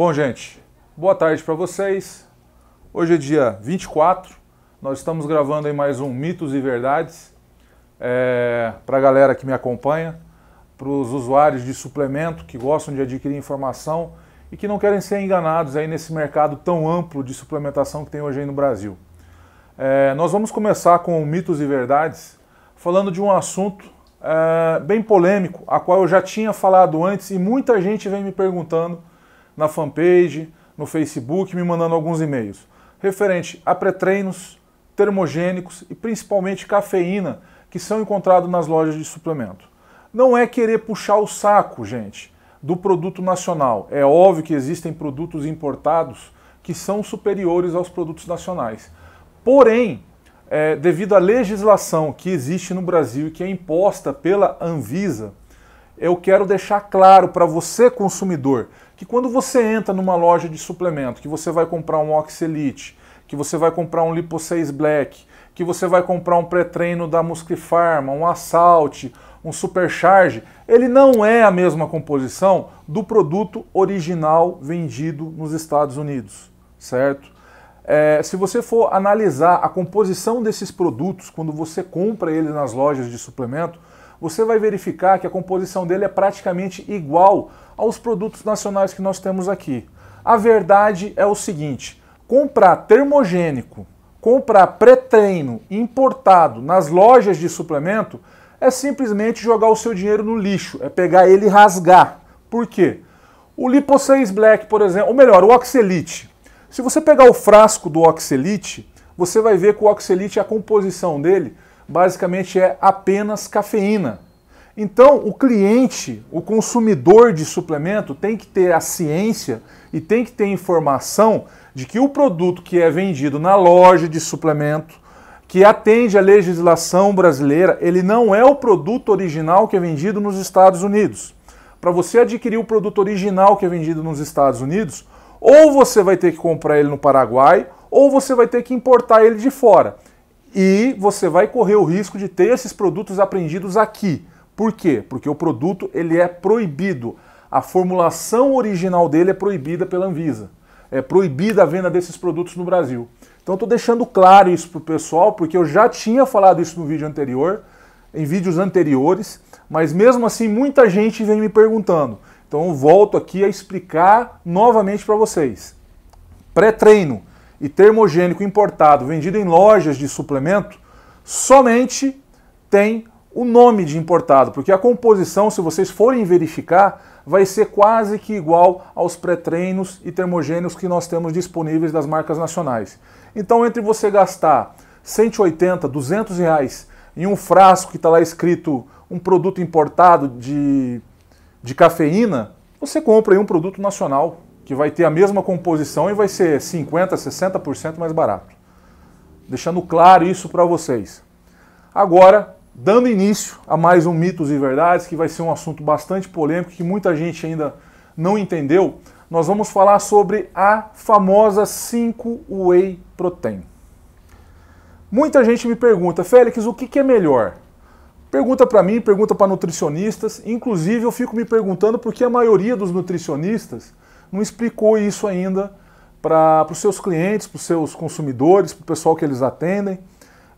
Bom, gente, boa tarde para vocês. Hoje é dia 24, nós estamos gravando aí mais um Mitos e Verdades é, para a galera que me acompanha, para os usuários de suplemento que gostam de adquirir informação e que não querem ser enganados aí nesse mercado tão amplo de suplementação que tem hoje aí no Brasil. É, nós vamos começar com Mitos e Verdades falando de um assunto é, bem polêmico, a qual eu já tinha falado antes e muita gente vem me perguntando na fanpage, no Facebook, me mandando alguns e-mails. Referente a pré-treinos, termogênicos e principalmente cafeína, que são encontrados nas lojas de suplemento. Não é querer puxar o saco, gente, do produto nacional. É óbvio que existem produtos importados que são superiores aos produtos nacionais. Porém, é, devido à legislação que existe no Brasil e que é imposta pela Anvisa, eu quero deixar claro para você, consumidor, que quando você entra numa loja de suplemento, que você vai comprar um Oxelite, que você vai comprar um Lipo 6 Black, que você vai comprar um pré-treino da Muscipharma, um Assault, um Supercharge, ele não é a mesma composição do produto original vendido nos Estados Unidos, certo? É, se você for analisar a composição desses produtos, quando você compra eles nas lojas de suplemento, você vai verificar que a composição dele é praticamente igual aos produtos nacionais que nós temos aqui. A verdade é o seguinte: comprar termogênico, comprar pré-treino importado nas lojas de suplemento é simplesmente jogar o seu dinheiro no lixo, é pegar ele e rasgar. Por quê? O Lipo 6 Black, por exemplo, ou melhor, o Oxelite. Se você pegar o frasco do Oxelite, você vai ver que o Oxelite, a composição dele, basicamente é apenas cafeína. Então, o cliente, o consumidor de suplemento, tem que ter a ciência e tem que ter informação de que o produto que é vendido na loja de suplemento, que atende à legislação brasileira, ele não é o produto original que é vendido nos Estados Unidos. Para você adquirir o produto original que é vendido nos Estados Unidos, ou você vai ter que comprar ele no Paraguai, ou você vai ter que importar ele de fora. E você vai correr o risco de ter esses produtos apreendidos aqui. Por quê? Porque o produto ele é proibido. A formulação original dele é proibida pela Anvisa. É proibida a venda desses produtos no Brasil. Então estou deixando claro isso para o pessoal, porque eu já tinha falado isso no vídeo anterior, em vídeos anteriores, mas mesmo assim muita gente vem me perguntando. Então eu volto aqui a explicar novamente para vocês. Pré-treino e termogênico importado vendido em lojas de suplemento somente tem o nome de importado, porque a composição, se vocês forem verificar, vai ser quase que igual aos pré-treinos e termogênios que nós temos disponíveis das marcas nacionais. Então, entre você gastar 180, 200 reais em um frasco que está lá escrito um produto importado de, de cafeína, você compra aí um produto nacional que vai ter a mesma composição e vai ser 50%, 60% mais barato. Deixando claro isso para vocês. Agora, dando início a mais um Mitos e Verdades, que vai ser um assunto bastante polêmico, que muita gente ainda não entendeu, nós vamos falar sobre a famosa 5-Whey Protein. Muita gente me pergunta, Félix, o que, que é melhor? Pergunta para mim, pergunta para nutricionistas, inclusive eu fico me perguntando por que a maioria dos nutricionistas não explicou isso ainda para os seus clientes, para os seus consumidores, para o pessoal que eles atendem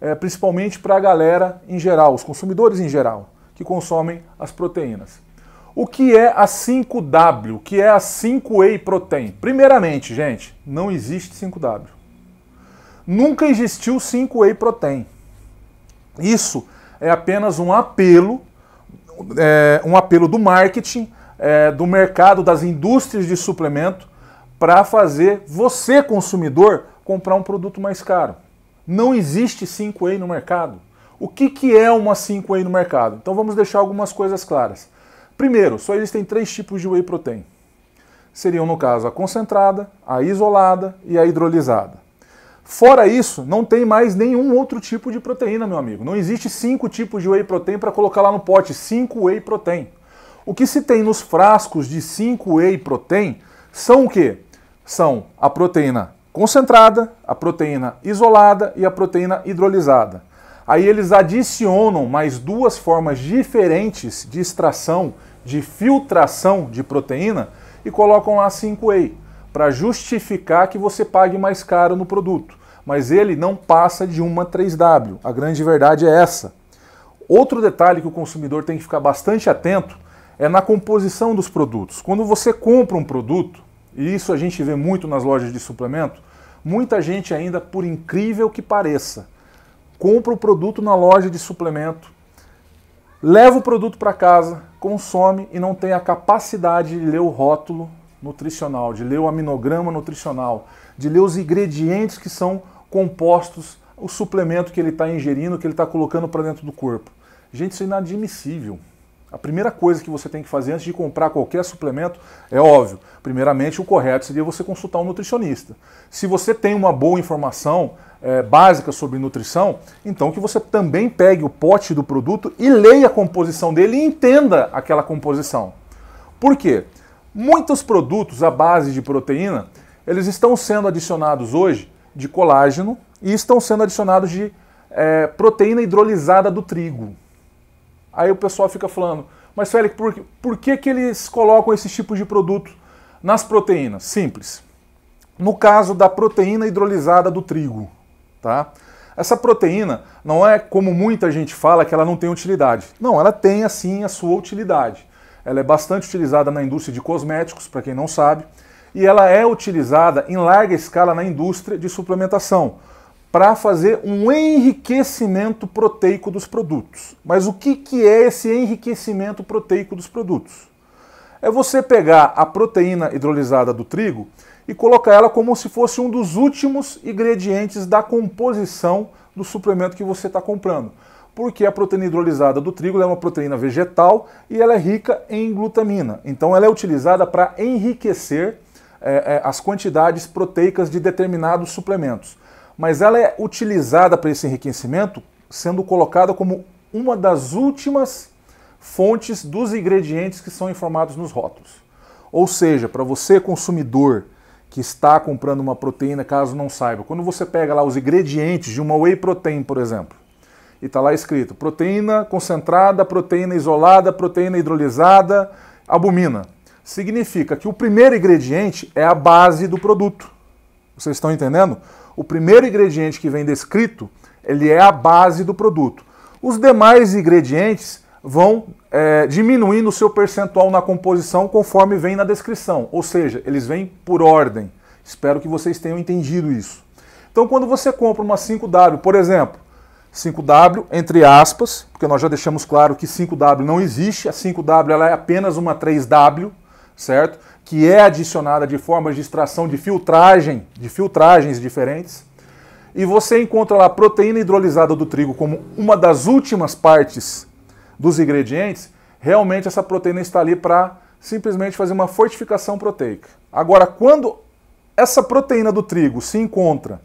é, principalmente para a galera em geral, os consumidores em geral, que consomem as proteínas. O que é a 5W? O que é a 5-Whey Protein? Primeiramente, gente, não existe 5W. Nunca existiu 5-Whey Protein. Isso é apenas um apelo, é, um apelo do marketing, é, do mercado, das indústrias de suplemento, para fazer você, consumidor, comprar um produto mais caro. Não existe 5A no mercado. O que, que é uma 5A no mercado? Então vamos deixar algumas coisas claras. Primeiro, só existem três tipos de whey protein. Seriam, no caso, a concentrada, a isolada e a hidrolisada. Fora isso, não tem mais nenhum outro tipo de proteína, meu amigo. Não existe cinco tipos de whey protein para colocar lá no pote. 5 whey protein. O que se tem nos frascos de 5 whey protein são o quê? São a proteína concentrada, a proteína isolada e a proteína hidrolisada. Aí eles adicionam mais duas formas diferentes de extração, de filtração de proteína e colocam lá 5-whey para justificar que você pague mais caro no produto. Mas ele não passa de uma 3W. A grande verdade é essa. Outro detalhe que o consumidor tem que ficar bastante atento é na composição dos produtos. Quando você compra um produto, e isso a gente vê muito nas lojas de suplemento, muita gente ainda, por incrível que pareça, compra o produto na loja de suplemento, leva o produto para casa, consome e não tem a capacidade de ler o rótulo nutricional, de ler o aminograma nutricional, de ler os ingredientes que são compostos, o suplemento que ele está ingerindo, que ele está colocando para dentro do corpo. Gente, isso é inadmissível. A primeira coisa que você tem que fazer antes de comprar qualquer suplemento é óbvio. Primeiramente, o correto seria você consultar um nutricionista. Se você tem uma boa informação é, básica sobre nutrição, então que você também pegue o pote do produto e leia a composição dele e entenda aquela composição. Por quê? Muitos produtos à base de proteína, eles estão sendo adicionados hoje de colágeno e estão sendo adicionados de é, proteína hidrolisada do trigo. Aí o pessoal fica falando, mas Félix, por, por que, que eles colocam esse tipo de produto nas proteínas? Simples. No caso da proteína hidrolisada do trigo, tá? Essa proteína não é como muita gente fala que ela não tem utilidade. Não, ela tem assim a sua utilidade. Ela é bastante utilizada na indústria de cosméticos, para quem não sabe, e ela é utilizada em larga escala na indústria de suplementação para fazer um enriquecimento proteico dos produtos. Mas o que, que é esse enriquecimento proteico dos produtos? É você pegar a proteína hidrolisada do trigo e colocar ela como se fosse um dos últimos ingredientes da composição do suplemento que você está comprando. Porque a proteína hidrolisada do trigo é uma proteína vegetal e ela é rica em glutamina. Então ela é utilizada para enriquecer é, as quantidades proteicas de determinados suplementos mas ela é utilizada para esse enriquecimento sendo colocada como uma das últimas fontes dos ingredientes que são informados nos rótulos. Ou seja, para você consumidor que está comprando uma proteína, caso não saiba, quando você pega lá os ingredientes de uma whey protein, por exemplo, e está lá escrito proteína concentrada, proteína isolada, proteína hidrolisada, albumina. Significa que o primeiro ingrediente é a base do produto. Vocês estão entendendo? O primeiro ingrediente que vem descrito, ele é a base do produto. Os demais ingredientes vão é, diminuindo o seu percentual na composição conforme vem na descrição, ou seja, eles vêm por ordem. Espero que vocês tenham entendido isso. Então, quando você compra uma 5W, por exemplo, 5W entre aspas, porque nós já deixamos claro que 5W não existe, a 5W ela é apenas uma 3W, certo? que é adicionada de formas de extração de filtragem, de filtragens diferentes. E você encontra lá proteína hidrolisada do trigo como uma das últimas partes dos ingredientes. Realmente essa proteína está ali para simplesmente fazer uma fortificação proteica. Agora, quando essa proteína do trigo se encontra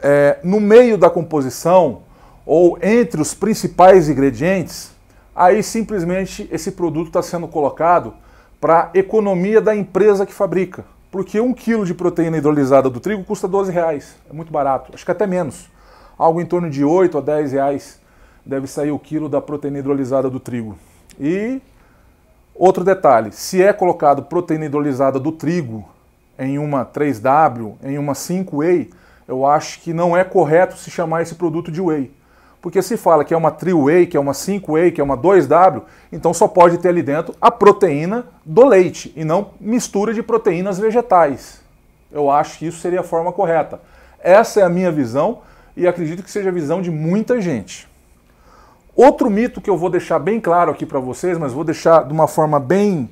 é, no meio da composição ou entre os principais ingredientes, aí simplesmente esse produto está sendo colocado para a economia da empresa que fabrica. Porque um quilo de proteína hidrolisada do trigo custa 12 reais, é muito barato, acho que até menos. Algo em torno de 8 a 10 reais deve sair o quilo da proteína hidrolisada do trigo. E outro detalhe, se é colocado proteína hidrolisada do trigo em uma 3W, em uma 5-Whey, eu acho que não é correto se chamar esse produto de Whey porque se fala que é uma 3 way que é uma 5-way, que é uma 2W, então só pode ter ali dentro a proteína do leite e não mistura de proteínas vegetais. Eu acho que isso seria a forma correta. Essa é a minha visão e acredito que seja a visão de muita gente. Outro mito que eu vou deixar bem claro aqui para vocês, mas vou deixar de uma forma bem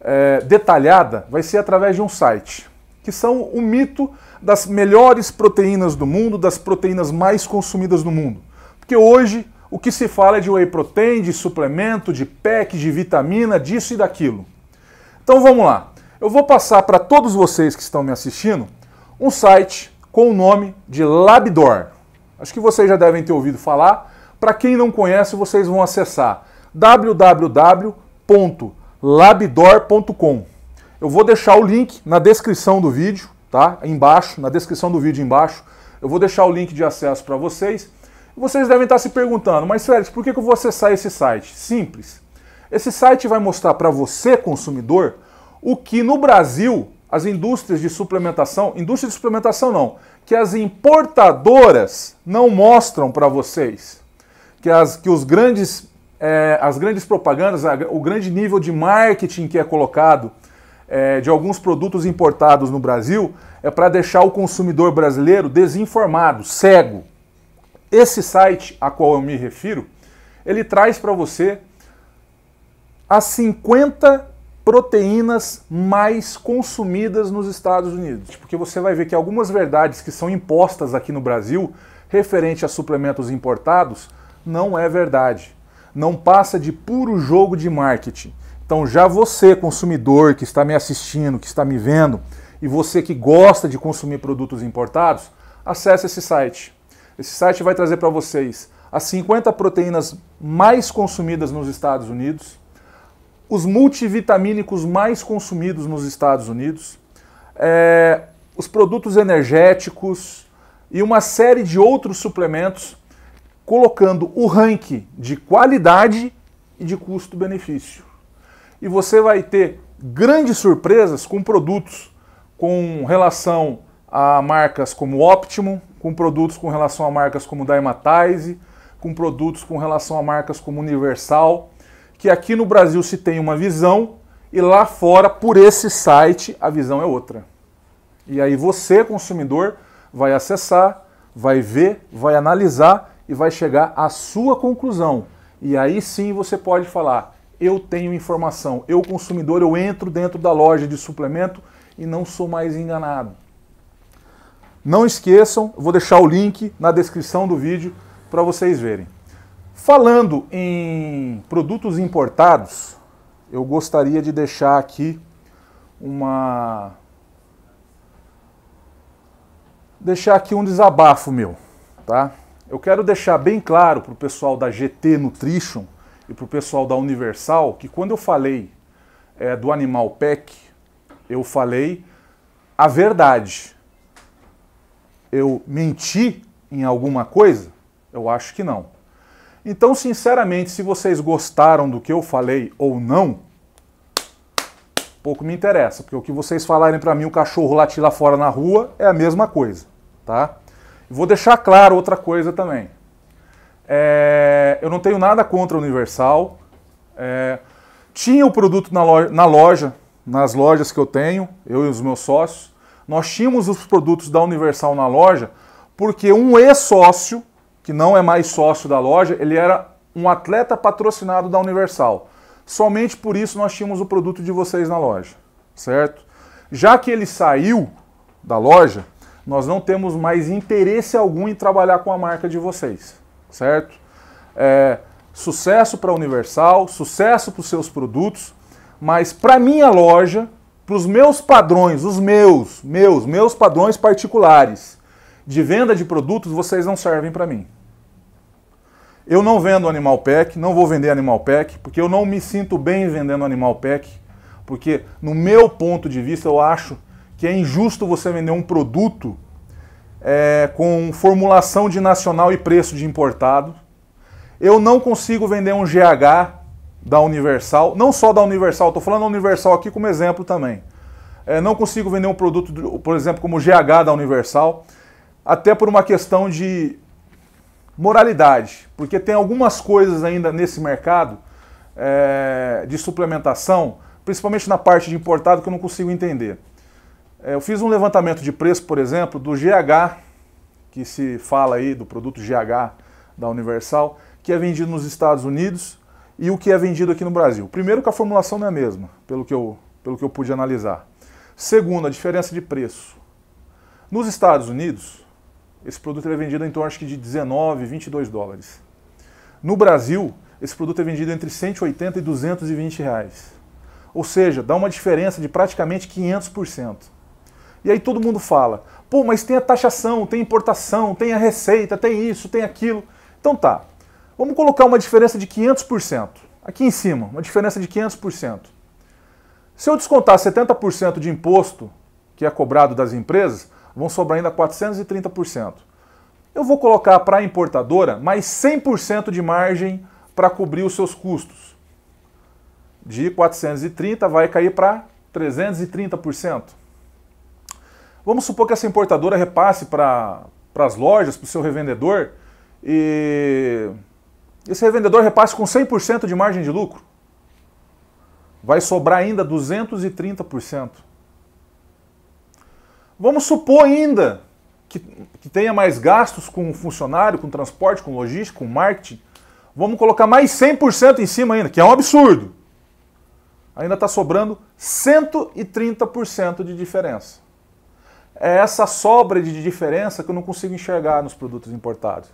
é, detalhada, vai ser através de um site, que são o mito das melhores proteínas do mundo, das proteínas mais consumidas no mundo. Porque hoje o que se fala é de whey protein, de suplemento, de pack, de vitamina, disso e daquilo. Então vamos lá. Eu vou passar para todos vocês que estão me assistindo um site com o nome de Labdor. Acho que vocês já devem ter ouvido falar. Para quem não conhece, vocês vão acessar www.labdor.com. Eu vou deixar o link na descrição do vídeo, tá? Embaixo, na descrição do vídeo embaixo, eu vou deixar o link de acesso para vocês vocês devem estar se perguntando, mas Félix, por que, que eu vou acessar esse site? Simples. Esse site vai mostrar para você, consumidor, o que no Brasil as indústrias de suplementação, indústria de suplementação não, que as importadoras não mostram para vocês. Que, as, que os grandes, é, as grandes propagandas, o grande nível de marketing que é colocado é, de alguns produtos importados no Brasil é para deixar o consumidor brasileiro desinformado, cego. Esse site a qual eu me refiro, ele traz para você as 50 proteínas mais consumidas nos Estados Unidos. Porque você vai ver que algumas verdades que são impostas aqui no Brasil, referente a suplementos importados, não é verdade. Não passa de puro jogo de marketing. Então, já você, consumidor que está me assistindo, que está me vendo, e você que gosta de consumir produtos importados, acesse esse site. Esse site vai trazer para vocês as 50 proteínas mais consumidas nos Estados Unidos, os multivitamínicos mais consumidos nos Estados Unidos, é, os produtos energéticos e uma série de outros suplementos, colocando o ranking de qualidade e de custo-benefício. E você vai ter grandes surpresas com produtos com relação a marcas como Optimum, com produtos com relação a marcas como Dymatize, com produtos com relação a marcas como Universal, que aqui no Brasil se tem uma visão e lá fora, por esse site, a visão é outra. E aí você, consumidor, vai acessar, vai ver, vai analisar e vai chegar à sua conclusão. E aí sim você pode falar: eu tenho informação, eu consumidor, eu entro dentro da loja de suplemento e não sou mais enganado. Não esqueçam, vou deixar o link na descrição do vídeo para vocês verem. Falando em produtos importados, eu gostaria de deixar aqui uma deixar aqui um desabafo meu, tá? Eu quero deixar bem claro para o pessoal da GT Nutrition e para o pessoal da Universal que quando eu falei é, do animal PEC, eu falei a verdade eu menti em alguma coisa? Eu acho que não. Então, sinceramente, se vocês gostaram do que eu falei ou não, pouco me interessa, porque o que vocês falarem para mim, o cachorro latir lá fora na rua, é a mesma coisa, tá? Vou deixar claro outra coisa também. É, eu não tenho nada contra o Universal. É, tinha o produto na loja, na loja, nas lojas que eu tenho, eu e os meus sócios. Nós tínhamos os produtos da Universal na loja porque um ex-sócio, que não é mais sócio da loja, ele era um atleta patrocinado da Universal. Somente por isso nós tínhamos o produto de vocês na loja, certo? Já que ele saiu da loja, nós não temos mais interesse algum em trabalhar com a marca de vocês, certo? É, sucesso para a Universal, sucesso para os seus produtos, mas para minha loja para os meus padrões, os meus, meus, meus padrões particulares de venda de produtos, vocês não servem para mim. Eu não vendo animal pack, não vou vender animal pack, porque eu não me sinto bem vendendo animal pack, porque no meu ponto de vista eu acho que é injusto você vender um produto é, com formulação de nacional e preço de importado. Eu não consigo vender um GH da Universal, não só da Universal, estou falando da Universal aqui como exemplo também. É, não consigo vender um produto, por exemplo, como o GH da Universal, até por uma questão de moralidade, porque tem algumas coisas ainda nesse mercado é, de suplementação, principalmente na parte de importado, que eu não consigo entender. É, eu fiz um levantamento de preço, por exemplo, do GH, que se fala aí do produto GH da Universal, que é vendido nos Estados Unidos e o que é vendido aqui no Brasil. Primeiro que a formulação não é a mesma, pelo que eu, pelo que eu pude analisar. Segundo, a diferença de preço. Nos Estados Unidos, esse produto é vendido em torno acho que de 19, 22 dólares. No Brasil, esse produto é vendido entre 180 e 220 reais. Ou seja, dá uma diferença de praticamente 500%. E aí todo mundo fala, pô, mas tem a taxação, tem importação, tem a receita, tem isso, tem aquilo. Então tá, Vamos colocar uma diferença de 500%. Aqui em cima, uma diferença de 500%. Se eu descontar 70% de imposto que é cobrado das empresas, vão sobrar ainda 430%. Eu vou colocar para a importadora mais 100% de margem para cobrir os seus custos. De 430 vai cair para 330%. Vamos supor que essa importadora repasse para as lojas, para o seu revendedor, e esse revendedor repassa com 100% de margem de lucro. Vai sobrar ainda 230%. Vamos supor ainda que, que tenha mais gastos com funcionário, com transporte, com logística, com marketing. Vamos colocar mais 100% em cima ainda, que é um absurdo. Ainda está sobrando 130% de diferença. É essa sobra de diferença que eu não consigo enxergar nos produtos importados.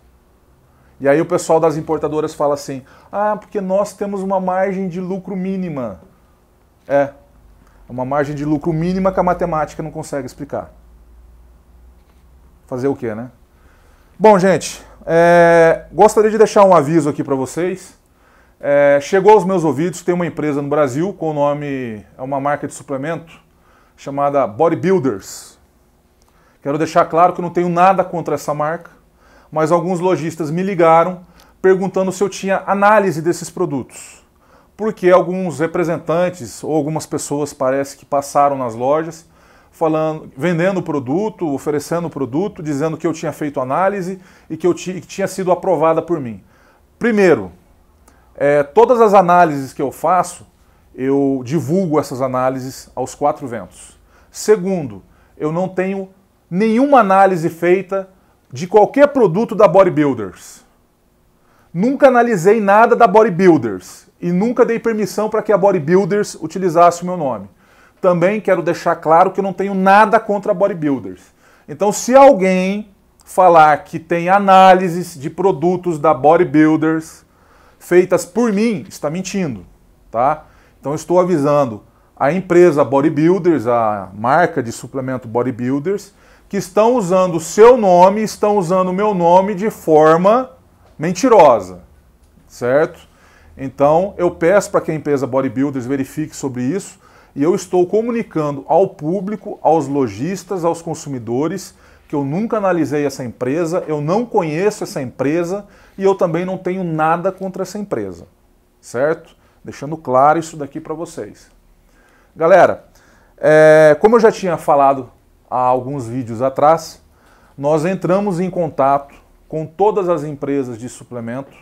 E aí o pessoal das importadoras fala assim: ah, porque nós temos uma margem de lucro mínima. É, uma margem de lucro mínima que a matemática não consegue explicar. Fazer o quê, né? Bom, gente, é, gostaria de deixar um aviso aqui para vocês. É, chegou aos meus ouvidos, tem uma empresa no Brasil com o nome, é uma marca de suplemento, chamada Bodybuilders. Quero deixar claro que eu não tenho nada contra essa marca mas alguns lojistas me ligaram perguntando se eu tinha análise desses produtos. Porque alguns representantes ou algumas pessoas parece que passaram nas lojas falando, vendendo o produto, oferecendo o produto, dizendo que eu tinha feito análise e que eu que tinha sido aprovada por mim. Primeiro, é, todas as análises que eu faço, eu divulgo essas análises aos quatro ventos. Segundo, eu não tenho nenhuma análise feita de qualquer produto da Bodybuilders. Nunca analisei nada da Bodybuilders e nunca dei permissão para que a Bodybuilders utilizasse o meu nome. Também quero deixar claro que eu não tenho nada contra a Bodybuilders. Então, se alguém falar que tem análises de produtos da Bodybuilders feitas por mim, está mentindo, tá? Então, estou avisando a empresa Bodybuilders, a marca de suplemento Bodybuilders, que estão usando o seu nome, estão usando o meu nome de forma mentirosa, certo? Então, eu peço para que a empresa Bodybuilders verifique sobre isso e eu estou comunicando ao público, aos lojistas, aos consumidores que eu nunca analisei essa empresa, eu não conheço essa empresa e eu também não tenho nada contra essa empresa, certo? Deixando claro isso daqui para vocês. Galera, é, como eu já tinha falado há alguns vídeos atrás, nós entramos em contato com todas as empresas de suplemento,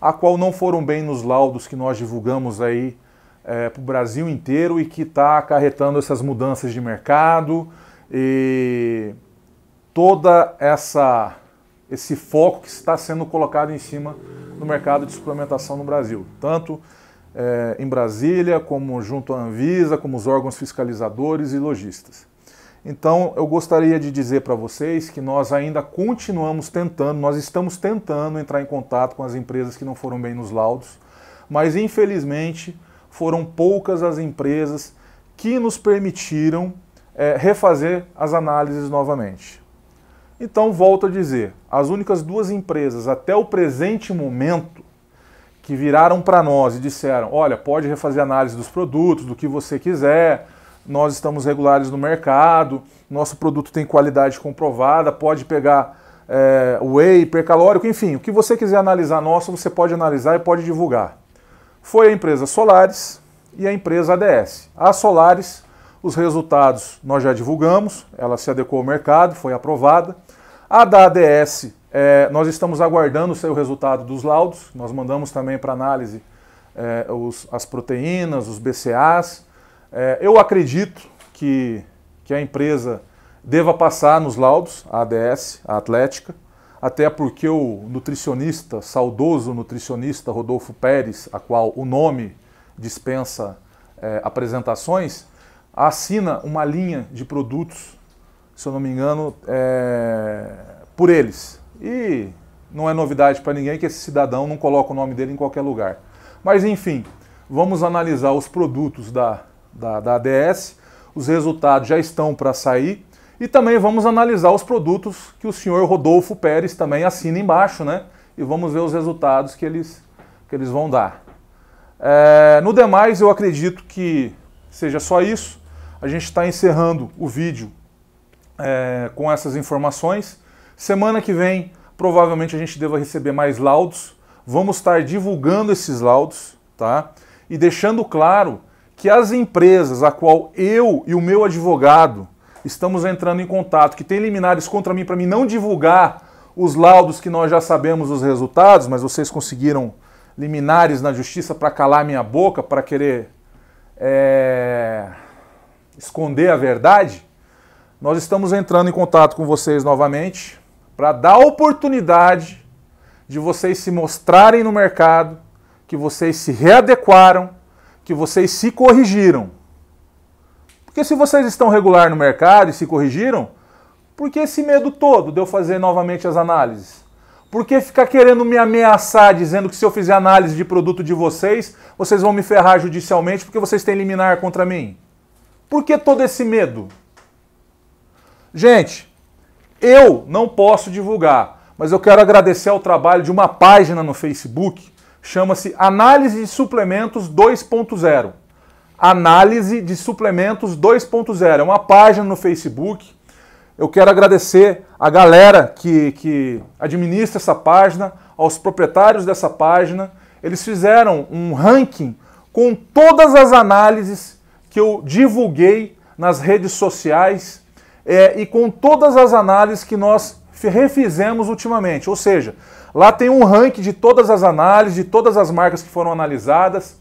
a qual não foram bem nos laudos que nós divulgamos aí é, para o Brasil inteiro e que está acarretando essas mudanças de mercado e toda essa esse foco que está sendo colocado em cima do mercado de suplementação no Brasil, tanto é, em Brasília como junto à Anvisa, como os órgãos fiscalizadores e lojistas. Então, eu gostaria de dizer para vocês que nós ainda continuamos tentando, nós estamos tentando entrar em contato com as empresas que não foram bem nos laudos, mas infelizmente foram poucas as empresas que nos permitiram é, refazer as análises novamente. Então, volto a dizer: as únicas duas empresas até o presente momento que viraram para nós e disseram: olha, pode refazer análise dos produtos, do que você quiser nós estamos regulares no mercado, nosso produto tem qualidade comprovada, pode pegar é, whey, hipercalórico, enfim, o que você quiser analisar nosso, você pode analisar e pode divulgar. Foi a empresa Solares e a empresa ADS. A Solares, os resultados nós já divulgamos, ela se adequou ao mercado, foi aprovada. A da ADS, é, eh, nós estamos aguardando o resultado dos laudos, nós mandamos também para análise é, os, as proteínas, os BCAs, é, eu acredito que, que a empresa deva passar nos laudos, a ADS, a Atlética, até porque o nutricionista, saudoso nutricionista Rodolfo Pérez, a qual o nome dispensa é, apresentações, assina uma linha de produtos, se eu não me engano, é, por eles. E não é novidade para ninguém que esse cidadão não coloca o nome dele em qualquer lugar. Mas enfim, vamos analisar os produtos da da, da ADS. Os resultados já estão para sair. E também vamos analisar os produtos que o senhor Rodolfo Pérez também assina embaixo, né? E vamos ver os resultados que eles, que eles vão dar. É, no demais, eu acredito que seja só isso. A gente está encerrando o vídeo é, com essas informações. Semana que vem, provavelmente a gente deva receber mais laudos. Vamos estar divulgando esses laudos, tá? E deixando claro que as empresas a qual eu e o meu advogado estamos entrando em contato, que tem liminares contra mim para mim não divulgar os laudos que nós já sabemos os resultados, mas vocês conseguiram liminares na justiça para calar minha boca, para querer é, esconder a verdade, nós estamos entrando em contato com vocês novamente para dar oportunidade de vocês se mostrarem no mercado, que vocês se readequaram que vocês se corrigiram. Porque se vocês estão regular no mercado e se corrigiram, por que esse medo todo de eu fazer novamente as análises? Por que ficar querendo me ameaçar dizendo que se eu fizer análise de produto de vocês, vocês vão me ferrar judicialmente porque vocês têm liminar contra mim? Por que todo esse medo? Gente, eu não posso divulgar, mas eu quero agradecer ao trabalho de uma página no Facebook Chama-se Análise de Suplementos 2.0. Análise de Suplementos 2.0. É uma página no Facebook. Eu quero agradecer a galera que, que administra essa página, aos proprietários dessa página. Eles fizeram um ranking com todas as análises que eu divulguei nas redes sociais é, e com todas as análises que nós refizemos ultimamente. Ou seja, Lá tem um ranking de todas as análises, de todas as marcas que foram analisadas,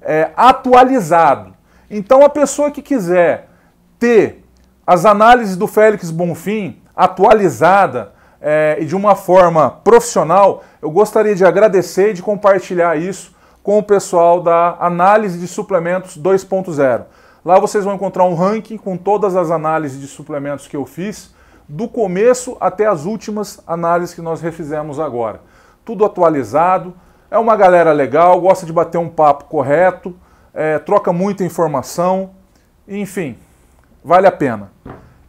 é, atualizado. Então, a pessoa que quiser ter as análises do Félix Bonfim atualizada é, e de uma forma profissional, eu gostaria de agradecer e de compartilhar isso com o pessoal da Análise de Suplementos 2.0. Lá vocês vão encontrar um ranking com todas as análises de suplementos que eu fiz do começo até as últimas análises que nós refizemos agora. Tudo atualizado, é uma galera legal, gosta de bater um papo correto, é, troca muita informação, enfim, vale a pena.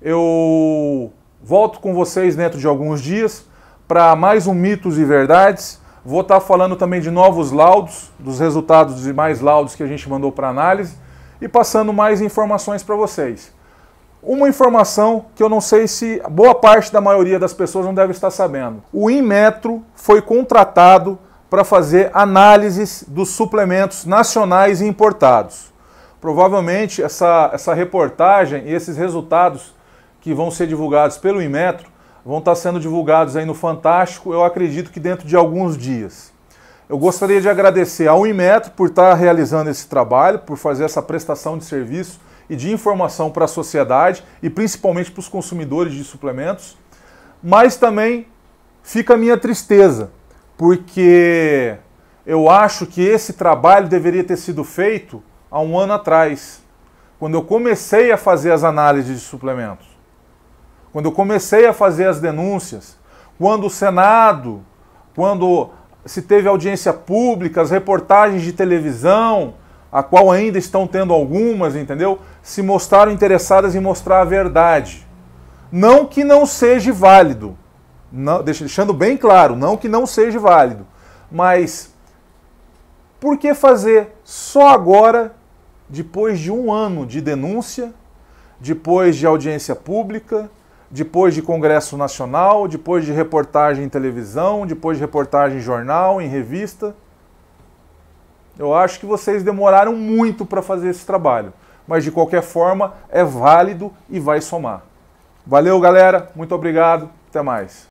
Eu volto com vocês dentro de alguns dias para mais um Mitos e Verdades. Vou estar tá falando também de novos laudos, dos resultados de mais laudos que a gente mandou para análise e passando mais informações para vocês. Uma informação que eu não sei se boa parte da maioria das pessoas não deve estar sabendo. O Inmetro foi contratado para fazer análises dos suplementos nacionais e importados. Provavelmente essa, essa reportagem e esses resultados que vão ser divulgados pelo Inmetro vão estar sendo divulgados aí no Fantástico, eu acredito que dentro de alguns dias. Eu gostaria de agradecer ao Inmetro por estar realizando esse trabalho, por fazer essa prestação de serviço e de informação para a sociedade e principalmente para os consumidores de suplementos, mas também fica a minha tristeza, porque eu acho que esse trabalho deveria ter sido feito há um ano atrás, quando eu comecei a fazer as análises de suplementos, quando eu comecei a fazer as denúncias, quando o Senado, quando se teve audiência pública, as reportagens de televisão, a qual ainda estão tendo algumas, entendeu? Se mostraram interessadas em mostrar a verdade. Não que não seja válido, não, deixando bem claro, não que não seja válido, mas por que fazer só agora, depois de um ano de denúncia, depois de audiência pública, depois de Congresso Nacional, depois de reportagem em televisão, depois de reportagem em jornal, em revista? Eu acho que vocês demoraram muito para fazer esse trabalho, mas de qualquer forma é válido e vai somar. Valeu, galera. Muito obrigado. Até mais.